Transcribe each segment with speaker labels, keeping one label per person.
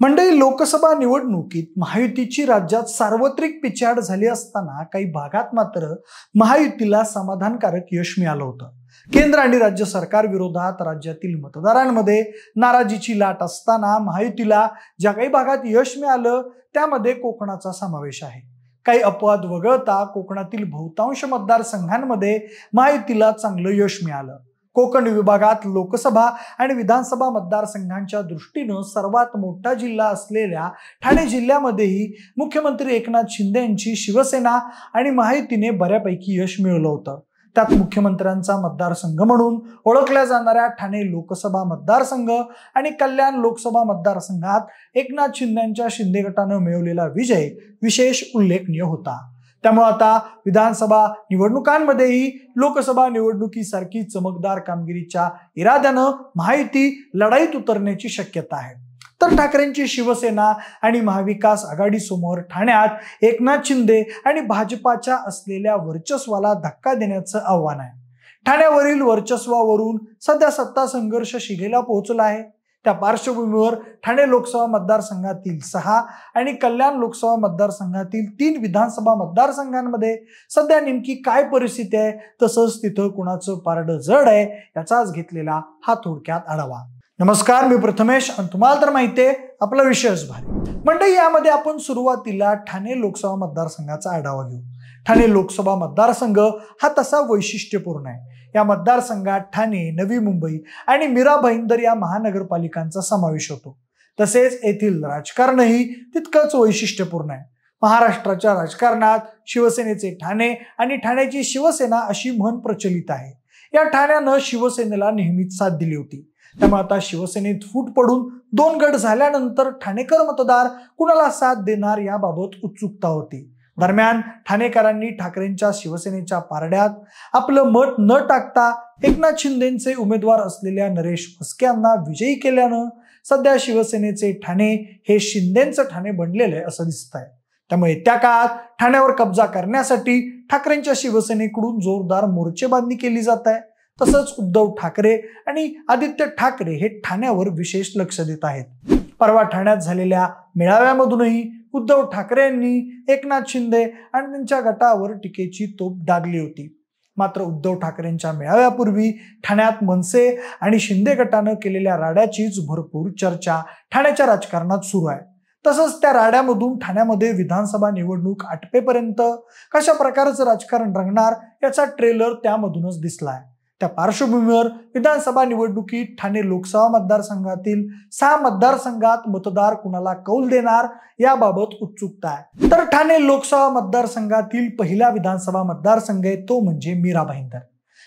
Speaker 1: मंडळी लोकसभा निवडणुकीत महायुतीची राज्यात सार्वत्रिक पिछाड झाली असताना काही भागात मात्र महायुतीला समाधानकारक यश मिळालं होतं केंद्र आणि राज्य सरकार विरोधात राज्यातील मतदारांमध्ये नाराजीची लाट असताना महायुतीला ज्या काही भागात यश मिळालं त्यामध्ये कोकणाचा समावेश आहे काही अपवाद वगळता कोकणातील बहुतांश मतदारसंघांमध्ये महायुतीला चांगलं यश मिळालं कोकण विभागात लोकसभा आणि विधानसभा मतदारसंघांच्या दृष्टीनं सर्वात मोठा जिल्हा असलेल्या ठाणे जिल्ह्यामध्येही मुख्यमंत्री एकनाथ शिंदे यांची शिवसेना आणि माहितीने बऱ्यापैकी यश मिळवलं होतं त्यात मुख्यमंत्र्यांचा मतदारसंघ म्हणून ओळखल्या जाणाऱ्या ठाणे लोकसभा मतदारसंघ आणि कल्याण लोकसभा मतदारसंघात एकनाथ शिंदे यांच्या शिंदे गटानं मिळवलेला विजय विशेष उल्लेखनीय होता त्यामुळे आता विधानसभा निवडणुकांमध्येही लोकसभा निवडणुकीसारखी चमकदार कामगिरीच्या इराद्यानं माहिती लढाईत उतरण्याची शक्यता आहे तर ठाकरेंची शिवसेना आणि महाविकास आघाडीसमोर ठाण्यात एकनाथ शिंदे आणि भाजपाच्या असलेल्या वर्चस्वाला धक्का देण्याचं आव्हान आहे ठाण्यावरील वर्चस्वावरून सध्या सत्ता संघर्ष शिगेला पोहोचला आहे त्या पार्श्वभूमीवर ठाणे लोकसभा मतदारसंघातील सहा आणि कल्याण लोकसभा मतदारसंघातील तीन विधानसभा मतदारसंघांमध्ये सध्या नेमकी काय परिस्थिती आहे तसंच तिथं कुणाचं पारड जड आहे याचाच घेतलेला हा थोडक्यात आढावा नमस्कार मी प्रथमेश आणि तुम्हाला तर माहिती आहे आपला विषयच भारी मंडळी यामध्ये आपण सुरुवातीला ठाणे लोकसभा मतदारसंघाचा आढावा घेऊ ठाणे लोकसभा मतदारसंघ हा तसा वैशिष्ट्यपूर्ण आहे या मतदारसंघात ठाणे नवी मुंबई आणि मीरा भाईंदर या महानगरपालिकांचा समावेश होतो तसेच येथील राजकारणही तितकंच वैशिष्ट्यपूर्ण आहे महाराष्ट्राच्या राजकारणात शिवसेनेचे ठाणे आणि ठाण्याची शिवसेना अशी म्हण प्रचलित आहे या ठाण्यानं शिवसेनेला नेहमीच साथ दिली होती त्यामुळे आता शिवसेनेत फूट पडून दोन गट झाल्यानंतर ठाणेकर मतदार कुणाला साथ देणार याबाबत उत्सुकता होती दरम्यान ठाणेकरांनी ठाकरेंच्या शिवसेनेच्या पारड्यात आपलं मत न टाकता एकनाथ शिंदेचे उमेदवार असलेल्या नरेश म्हस्के यांना विजयी केल्यानं सध्या शिवसेनेचे ठाणे हे शिंदेचं ठाणे बनलेलं आहे असं दिसत आहे त्यामुळे त्या काळात ठाण्यावर कब्जा करण्यासाठी ठाकरेंच्या शिवसेनेकडून जोरदार मोर्चेबांधणी केली जात आहे तसंच उद्धव ठाकरे आणि आदित्य ठाकरे हे ठाण्यावर विशेष लक्ष देत आहेत परवा ठाण्यात झालेल्या मेळाव्यामधूनही उद्धव ठाकरे यांनी एकनाथ शिंदे आणि त्यांच्या गटावर टीकेची तोप डागली होती मात्र उद्धव ठाकरेंच्या मेळाव्यापूर्वी ठाण्यात मनसे आणि शिंदे गटानं केलेल्या राड्याचीच भरपूर चर्चा ठाण्याच्या राजकारणात सुरू आहे तसंच त्या राड्यामधून ठाण्यामध्ये विधानसभा निवडणूक आटपेपर्यंत कशा प्रकारचं राजकारण रंगणार याचा ट्रेलर त्यामधूनच दिसला आहे त्या पार्श्वभूमीवर विधानसभा निवडणुकीत ठाणे लोकसभा मतदारसंघातील सहा मतदारसंघात मतदार कुणाला कौल देणार याबाबत उत्सुकता आहे तर ठाणे लोकसभा मतदारसंघातील पहिला विधानसभा मतदारसंघ आहे तो म्हणजे मीरा भाईंदर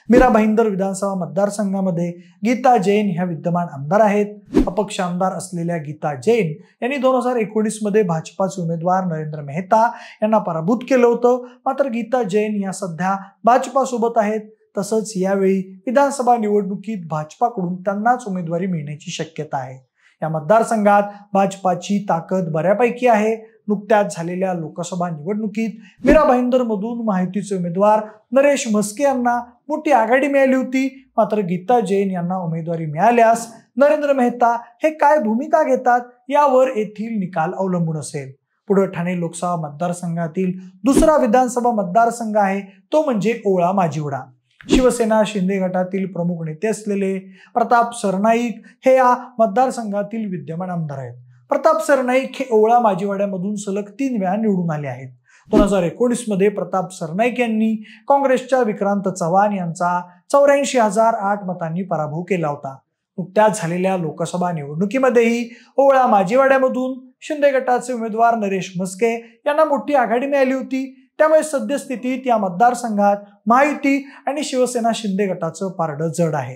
Speaker 1: मीरा भाईंदर विधानसभा मतदारसंघामध्ये गीता जैन ह्या विद्यमान आमदार आहेत अपक्ष आमदार असलेल्या गीता जैन यांनी दोन हजार एकोणीस मध्ये भाजपाचे उमेदवार नरेंद्र मेहता यांना पराभूत केलं होतं मात्र गीता जैन या सध्या भाजपासोबत आहेत तसंच यावेळी विधानसभा निवडणुकीत भाजपाकडून त्यांनाच उमेदवारी मिळण्याची शक्यता आहे या मतदारसंघात भाजपाची ताकद बऱ्यापैकी आहे नुकत्याच झालेल्या लोकसभा निवडणुकीत मीरा मधून माहितीचे उमेदवार नरेश म्हस्के यांना मोठी आघाडी मिळाली होती मात्र गीता जैन यांना उमेदवारी मिळाल्यास नरेंद्र मेहता हे काय भूमिका घेतात यावर येथील निकाल अवलंबून असेल पुढे ठाणे लोकसभा मतदारसंघातील दुसरा विधानसभा मतदारसंघ आहे तो म्हणजे ओळा माजिवडा शिवसेना शिंदे गटातील प्रमुख नेते असलेले प्रताप सरनाईक हे या मतदारसंघातील विद्यमान आमदार आहेत प्रताप सरनाईक हे ओवळा माजीवाड्यामधून सलग तीन वेळा निवडून आले आहेत दोन हजार मध्ये प्रताप सरनाईक यांनी काँग्रेसच्या विक्रांत चव्हाण यांचा चौऱ्याऐंशी हजार आठ मतांनी पराभव केला होता नुकत्याच झालेल्या लोकसभा निवडणुकीमध्येही ओवळा माजीवाड्यामधून शिंदे गटाचे उमेदवार नरेश म्हस्के यांना मोठी आघाडी मिळाली होती त्यामुळे सद्यस्थितीत या मतदारसंघात माहिती आणि शिवसेना शिंदे गटाचं पारडं जड आहे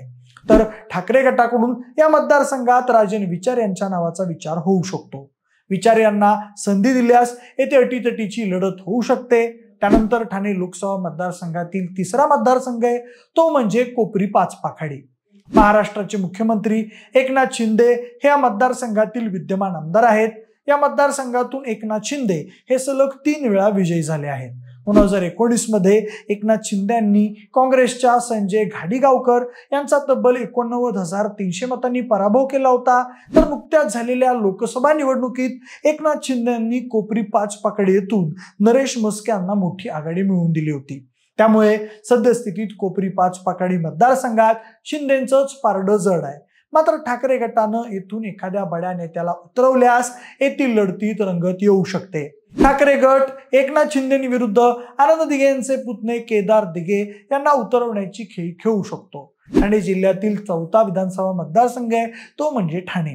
Speaker 1: तर ठाकरे गटाकडून या मतदारसंघात राजन विचार यांच्या नावाचा विचार होऊ शकतो विचार यांना संधी दिल्यास येथे अटीतटीची लढत होऊ शकते त्यानंतर ठाणे लोकसभा मतदारसंघातील तिसरा मतदारसंघ आहे तो म्हणजे कोपरी पाच पाखाडी महाराष्ट्राचे मुख्यमंत्री एकनाथ शिंदे हे या मतदारसंघातील विद्यमान आमदार आहेत या मतदारसंघातून एकनाथ शिंदे हे सलग तीन वेळा विजयी झाले आहेत दोन हजार एकोणीस मध्ये एकनाथ शिंदे यांनी काँग्रेसच्या संजय घाडीगावकर यांचा तब्बल एकोणनव्वद हजार तीनशे मतांनी पराभव केला होता तर नुकत्याच झालेल्या लोकसभा निवडणुकीत एकनाथ शिंदे यांनी कोपरी पाच पाकडी येथून नरेश मस्के यांना मोठी आघाडी मिळवून दिली होती त्यामुळे सद्यस्थितीत कोपरी पाच पाकडी मतदारसंघात शिंदेचंच पारडं जड आहे मात्र ठाकरे गटानं येथून एखाद्या बड्या नेत्याला उतरवल्यास येथील लढतीत रंगत येऊ शकते ठाकरे गट एकनाथ शिंदे विरुद्ध आनंद दिघे यांचे पुतणे केदार दिघे यांना उतरवण्याची खेळ खेळू शकतो ठाणे जिल्ह्यातील चौथा विधानसभा मतदारसंघ आहे तो म्हणजे ठाणे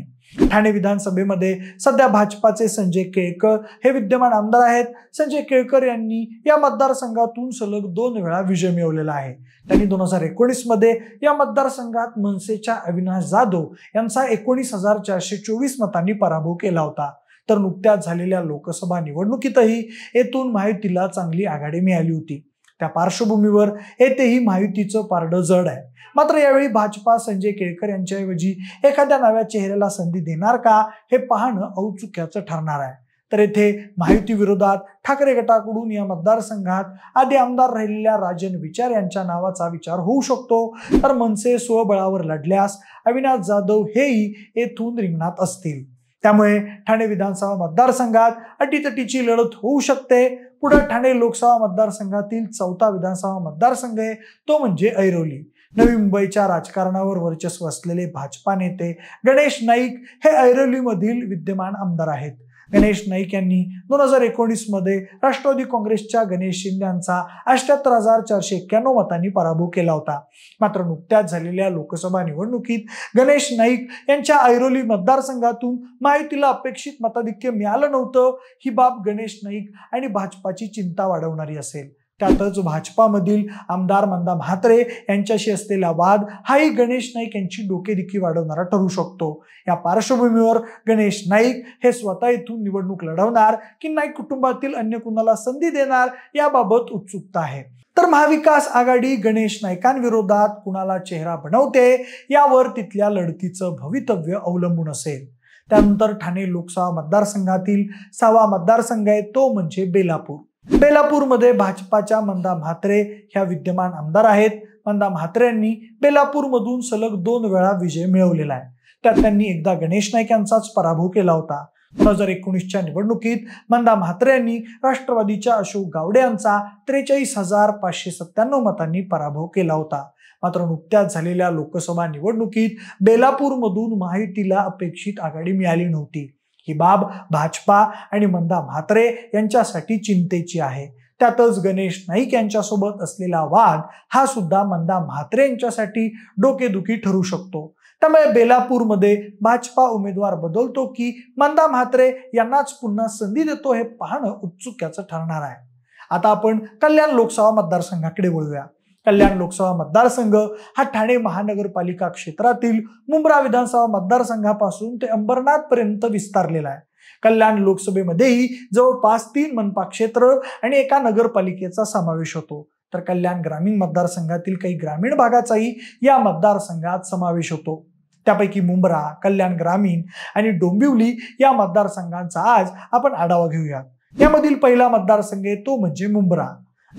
Speaker 1: ठाणे विधानसभेमध्ये सध्या भाजपाचे संजय केळकर हे विद्यमान आमदार आहेत संजय केळकर यांनी या मतदारसंघातून सलग दोन वेळा विजय मिळवलेला आहे त्यांनी दोन हजार एकोणीसमध्ये या मतदारसंघात मनसेच्या अविनाश जाधव यांचा एकोणीस हजार चारशे चोवीस मतांनी पराभव केला होता तर नुकत्याच झालेल्या लोकसभा निवडणुकीतही येथून माहितीला चांगली आघाडी मिळाली होती त्या पार्श्वभूमीवर येथेही माहितीचं पारडं जड आहे मात्र यावेळी भाजपा संजय केळकर यांच्याऐवजी एखाद्या नव्या चेहऱ्याला संधी देणार का हे पाहणं औचुक्याचं ठरणार आहे तर येथे माहिती विरोधात ठाकरे गटाकडून या मतदारसंघात आधी आमदार राहिलेल्या राजन विचार यांच्या नावाचा विचार होऊ शकतो तर मनसे स्वबळावर लढल्यास अविनाश जाधव हेही येथून रिंगणात असतील त्यामुळे ठाणे विधानसभा मतदारसंघात अटीतटीची लढत होऊ शकते पुढे ठाणे लोकसभा मतदारसंघातील चौथा विधानसभा मतदारसंघ आहे तो म्हणजे ऐरोली नवी मुंबईच्या राजकारणावर वर्चस्व असलेले भाजपा नेते गणेश नाईक हे ऐरोलीमधील विद्यमान आमदार आहेत गणेश नाईक यांनी दोन हजार एकोणीसमध्ये राष्ट्रवादी काँग्रेसच्या गणेश शिंदे यांचा अष्ट्याहत्तर हजार चारशे एक्क्याण्णव मतांनी पराभव केला होता मात्र नुकत्याच झालेल्या लोकसभा निवडणुकीत गणेश नाईक यांच्या ऐरोली मतदारसंघातून माहितीला अपेक्षित मताधिक्य मिळालं नव्हतं ही बाब गणेश नाईक आणि भाजपाची चिंता वाढवणारी असेल त्यातच भाजपामधील आमदार मंदा म्हात्रे यांच्याशी असलेला वाद हाही गणेश नाईक यांची डोकेदिखी वाढवणारा ठरू शकतो या पार्श्वभूमीवर गणेश नाईक हे स्वतः इथून निवडणूक लढवणार की नाईक कुटुंबातील अन्य कुणाला संधी देणार याबाबत उत्सुकता आहे तर महाविकास आघाडी गणेश नाईकांविरोधात कुणाला चेहरा बनवते यावर तिथल्या लढतीचं भवितव्य अवलंबून असेल त्यानंतर ठाणे लोकसभा मतदारसंघातील सहावा मतदारसंघ आहे तो म्हणजे बेलापूर बेलापूरमध्ये भाजपाच्या मंदा म्हात्रे ह्या विद्यमान आमदार आहेत मंदा म्हात्रे यांनी बेलापूरमधून सलग दोन वेळा विजय मिळवलेला आहे त्यात त्यांनी एकदा गणेश नाईक यांचाच पराभव केला होता दोन हजार एकोणीसच्या निवडणुकीत मंदा म्हात्रे यांनी राष्ट्रवादीच्या अशोक गावडे यांचा त्रेचाळीस हजार पाचशे सत्त्याण्णव मतांनी पराभव केला होता मात्र नुकत्याच झालेल्या लोकसभा निवडणुकीत बेलापूरमधून माहितीला अपेक्षित आघाडी मिळाली नव्हती ही बाब भाजपा आणि मंदा म्हात्रे यांच्यासाठी चिंतेची आहे त्यातच गणेश नाईक यांच्यासोबत असलेला वाद हा सुद्धा मंदा म्हात्रे यांच्यासाठी डोकेदुखी ठरू शकतो त्यामुळे बेलापूरमध्ये भाजपा उमेदवार बदलतो की मंदा म्हात्रे यांनाच पुन्हा संधी देतो हे पाहणं उत्सुक्याचं ठरणार आहे आता आपण कल्याण लोकसभा मतदारसंघाकडे वळूया कल्याण लोकसभा मतदारसंघ हा ठाणे महानगरपालिका क्षेत्रातील मुंब्रा विधानसभा मतदारसंघापासून ते अंबरनाथपर्यंत विस्तारलेला आहे कल्याण लोकसभेमध्येही जवळपास तीन मनपा क्षेत्र आणि एका नगरपालिकेचा समावेश होतो तर कल्याण ग्रामीण मतदारसंघातील काही ग्रामीण भागाचाही या मतदारसंघात समावेश होतो त्यापैकी मुंब्रा कल्याण ग्रामीण आणि डोंबिवली या मतदारसंघांचा आज आपण आढावा घेऊया यामधील पहिला मतदारसंघ आहे तो म्हणजे मुंब्रा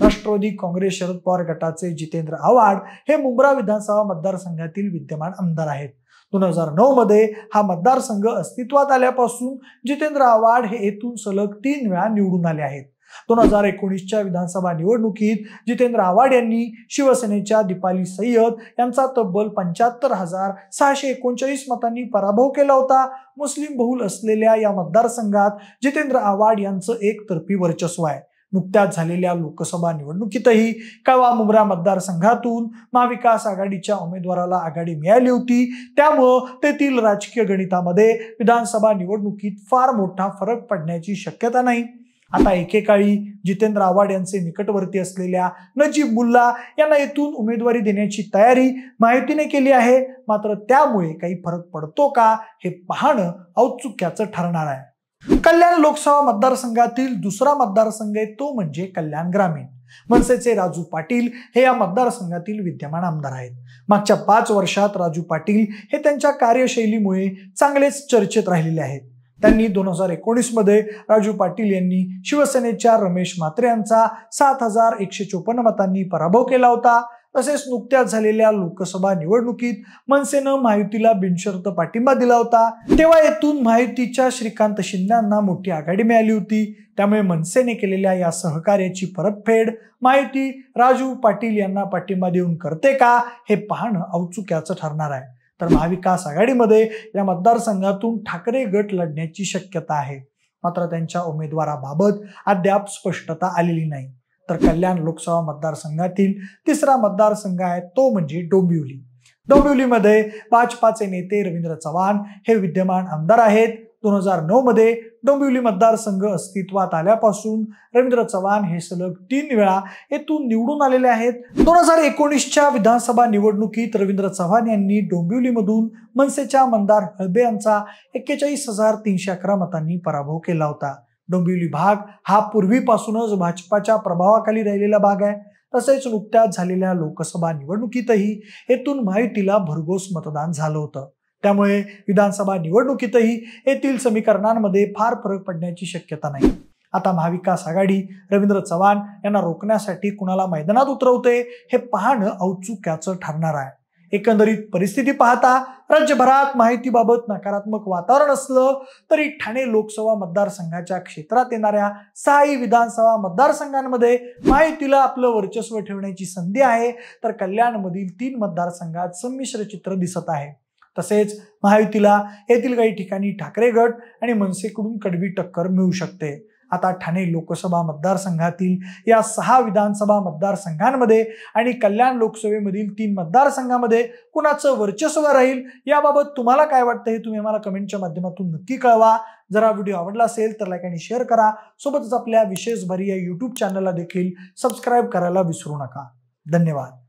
Speaker 1: राष्ट्रवादी काँग्रेस शरद पवार गटाचे जितेंद्र आव्हाड हे मुंब्रा विधानसभा मतदारसंघातील विद्यमान आमदार आहेत दोन हजार नऊ मध्ये हा मतदारसंघ अस्तित्वात आल्यापासून जितेंद्र आव्हाड हे येथून सलग तीन वेळा निवडून आले आहेत दोन हजार एकोणीसच्या विधानसभा निवडणुकीत जितेंद्र आव्हाड यांनी शिवसेनेच्या दीपाली सय्यद यांचा तब्बल पंच्याहत्तर हजार सहाशे एकोणचाळीस मतांनी पराभव केला होता मुस्लिम बहुल असलेल्या या मतदारसंघात जितेंद्र आव्हाड यांचं एकतर्फी वर्चस्व आहे नुकत्याच झालेल्या लोकसभा निवडणुकीतही कळवा मुंब्रा मतदारसंघातून महाविकास आघाडीच्या उमेदवाराला आघाडी मिळाली होती त्यामुळं तेथील राजकीय गणितामध्ये विधानसभा निवडणुकीत फार मोठा फरक पडण्याची शक्यता नाही आता एकेकाळी जितेंद्र आव्हाड यांचे निकटवर्ती असलेल्या नजीब मुल्ला यांना येथून उमेदवारी देण्याची तयारी माहितीने केली आहे मात्र त्यामुळे काही फरक पडतो का हे पाहणं औत्सुक्याचं ठरणार आहे कल्याण लोकसभा मतदारसंघातील दुसरा मतदारसंघ आहे तो म्हणजे कल्याण ग्रामीण मनसेचे राजू पाटील हे या मतदारसंघातील विद्यमान आमदार आहेत मागच्या पाच वर्षात राजू पाटील हे त्यांच्या कार्यशैलीमुळे चांगलेच चर्चेत राहिलेले आहेत त्यांनी दोन हजार एकोणीसमध्ये राजू पाटील यांनी शिवसेनेच्या रमेश म्हात्रे यांचा सात हजार एकशे चोपन्न मतांनी पराभव केला होता तसेच नुकत्याच झालेल्या लोकसभा निवडणुकीत मनसेनं महायुतीला बिनशर्त पाठिंबा दिला होता तेव्हा येथून महायुतीच्या श्रीकांत शिंद्यांना मोठी आघाडी मिळाली होती त्यामुळे मनसेने केलेल्या या सहकार्याची परतफेड माहिती राजू पाटील यांना पाठिंबा देऊन करते का हे पाहणं औचुक्याचं ठरणार आहे तर महाविकास आघाडीमध्ये या मतदारसंघातून ठाकरे गट लढण्याची शक्यता आहे मात्र त्यांच्या उमेदवाराबाबत अद्याप स्पष्टता आलेली नाही तर कल्याण लोकसभा मतदारसंघातील तिसरा मतदारसंघ आहे तो म्हणजे डोंबिवली डोंबिवलीमध्ये भाजपाचे नेते रवींद्र चव्हाण हे विद्यमान आमदार आहेत दोन हजार नऊ मध्ये डोंबिवली मतदारसंघ अस्तित्वात आल्यापासून रवींद्र चव्हाण हे सलग तीन वेळा येथून निवडून आलेले आहेत दोन हजार एकोणीसच्या विधानसभा निवडणुकीत रवींद्र चव्हाण यांनी डोंबिवलीमधून मनसेच्या मंदार हळबे यांचा एक्केचाळीस हजार तीनशे अकरा मतांनी पराभव केला होता डोंबिवली भाग हा पूर्वीपासूनच भाजपाच्या प्रभावाखाली राहिलेला भाग आहे तसेच नुकत्याच झालेल्या लोकसभा निवडणुकीतही येथून माहितीला भरघोस मतदान झालं होतं त्यामुळे विधानसभा निवडणुकीतही येथील समीकरणांमध्ये फार फरक पडण्याची शक्यता नाही आता महाविकास आघाडी रवींद्र चव्हाण यांना रोखण्यासाठी कुणाला मैदानात उतरवते हे पाहणं औचुक्याचं ठरणार आहे एकंदरीत परिस्थिती पाहता राज्यभरात माहितीबाबत नकारात्मक वातावरण असलं तरी ठाणे लोकसभा मतदारसंघाच्या क्षेत्रात येणाऱ्या सहाही विधानसभा मतदारसंघांमध्ये माहितीला आपलं वर्चस्व ठेवण्याची संधी आहे तर कल्याणमधील तीन मतदारसंघात संमिश्र चित्र दिसत आहे तसेच महायुतीला येथील काही ठिकाणी ठाकरे गट आणि मनसेकडून कडवी टक्कर मिळू शकते आता ठाणे लोकसभा मतदारसंघातील या सहा विधानसभा मतदारसंघांमध्ये आणि कल्याण लोकसभेमधील तीन मतदारसंघामध्ये कुणाचं वर्चस्व राहील याबाबत तुम्हाला काय वाटतं हे तुम्ही आम्हाला कमेंटच्या माध्यमातून नक्की कळवा जर हा व्हिडिओ आवडला असेल तर लाईक आणि शेअर करा सोबतच आपल्या विशेष भरी या यूट्यूब चॅनलला देखील सबस्क्राईब करायला विसरू नका धन्यवाद